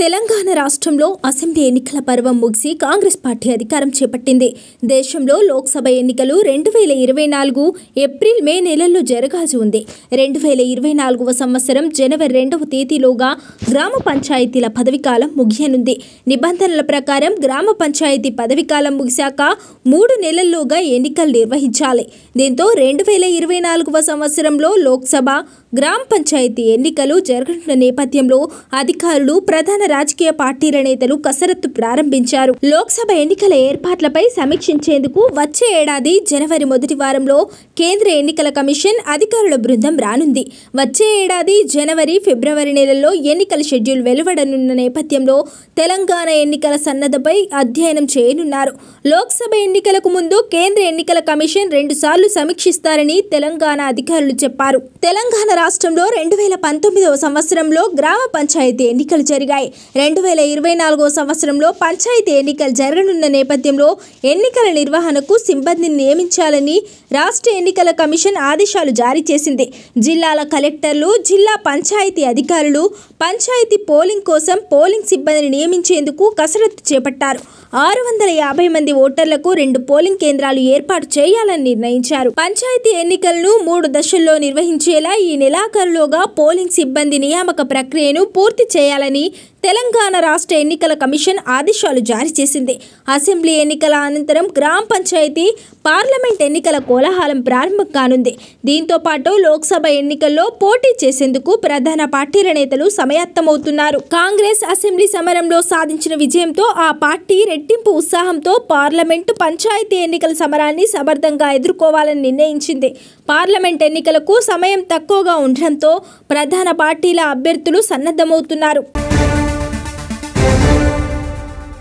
తెలంగాణ రాష్ట్రంలో అసెంబ్లీ ఎన్నికల పర్వం ముగిసి కాంగ్రెస్ పార్టీ అధికారం చేపట్టింది దేశంలో లోక్సభ ఎన్నికలు రెండు వేల ఇరవై నాలుగు ఏప్రిల్ మే నెలల్లో జరగాల్సి ఉంది రెండు వేల ఇరవై నాలుగవ సంవత్సరం జనవరి రెండవ తేదీలోగా గ్రామ పంచాయతీల పదవికాలం ముగియనుంది నిబంధనల ప్రకారం గ్రామ పంచాయతీ పదవికాలం ముగిశాక మూడు నెలల్లోగా ఎన్నికలు నిర్వహించాలి దీంతో రెండు వేల ఇరవై నాలుగవ సంవత్సరంలో లోక్సభ గ్రామ పంచాయతీ ఎన్నికలు జరగనున్న నేపథ్యంలో అధికారులు ప్రధాన రాజకీయ పార్టీల నేతలు కసరత్తు ప్రారంభించారు లోక్సభ ఎన్నికల ఏర్పాట్లపై సమీక్షించేందుకు వచ్చే ఏడాది జనవరి మొదటి వారంలో కేంద్ర ఎన్నికల కమిషన్ అధికారుల బృందం రానుంది వచ్చే ఏడాది జనవరి ఫిబ్రవరి నెలల్లో ఎన్నికల షెడ్యూల్ వెలువడనున్న నేపథ్యంలో తెలంగాణ ఎన్నికల సన్నద్ధపై అధ్యయనం చేయనున్నారు లోక్సభ ఎన్నికలకు ముందు కేంద్ర ఎన్నికల కమిషన్ రెండుసార్లు సమీక్షిస్తారని తెలంగాణ అధికారులు చెప్పారు తెలంగాణ రాష్ట్రంలో రెండు వేల పంతొమ్మిదవ సంవత్సరంలో గ్రామ పంచాయతీ ఎన్నికలు జరిగాయి రెండు వేల ఇరవై నాలుగవ సంవత్సరంలో పంచాయతీ ఎన్నికలు జరగనున్న నేపథ్యంలో ఎన్నికల నిర్వహణకు సిబ్బందిని నియమించాలని రాష్ట్ర ఎన్నికల కమిషన్ ఆదేశాలు జారీ చేసింది జిల్లాల కలెక్టర్లు జిల్లా పంచాయతీ అధికారులు పంచాయతీ పోలింగ్ కోసం పోలింగ్ సిబ్బందిని నియమించేందుకు కసరత్తు చేపట్టారు ఆరు వందల యాభై మంది ఓటర్లకు రెండు పోలింగ్ కేంద్రాలు ఏర్పాటు చేయాలని నిర్ణయించారు పంచాయతీ ఎన్నికలను మూడు దశల్లో నిర్వహించేలా ఈ నెలాఖరులోగా పోలింగ్ సిబ్బంది నియామక ప్రక్రియను పూర్తి చేయాలని తెలంగాణ రాష్ట్ర ఎన్నికల కమిషన్ ఆదేశాలు జారీ చేసింది అసెంబ్లీ ఎన్నికల అనంతరం గ్రామ పంచాయతీ పార్లమెంట్ ఎన్నికల కోలాహలం ప్రారంభం కానుంది దీంతో పాటు లోక్సభ ఎన్నికల్లో పోటీ చేసేందుకు ప్రధాన పార్టీల నేతలు సమయత్తమవుతున్నారు కాంగ్రెస్ అసెంబ్లీ సమరంలో సాధించిన విజయంతో ఆ పార్టీ రెట్టింపు ఉత్సాహంతో పార్లమెంటు పంచాయతీ ఎన్నికల సమరాన్ని సమర్థంగా ఎదుర్కోవాలని నిర్ణయించింది పార్లమెంట్ ఎన్నికలకు సమయం తక్కువగా ఉండడంతో ప్రధాన పార్టీల అభ్యర్థులు సన్నద్ధమవుతున్నారు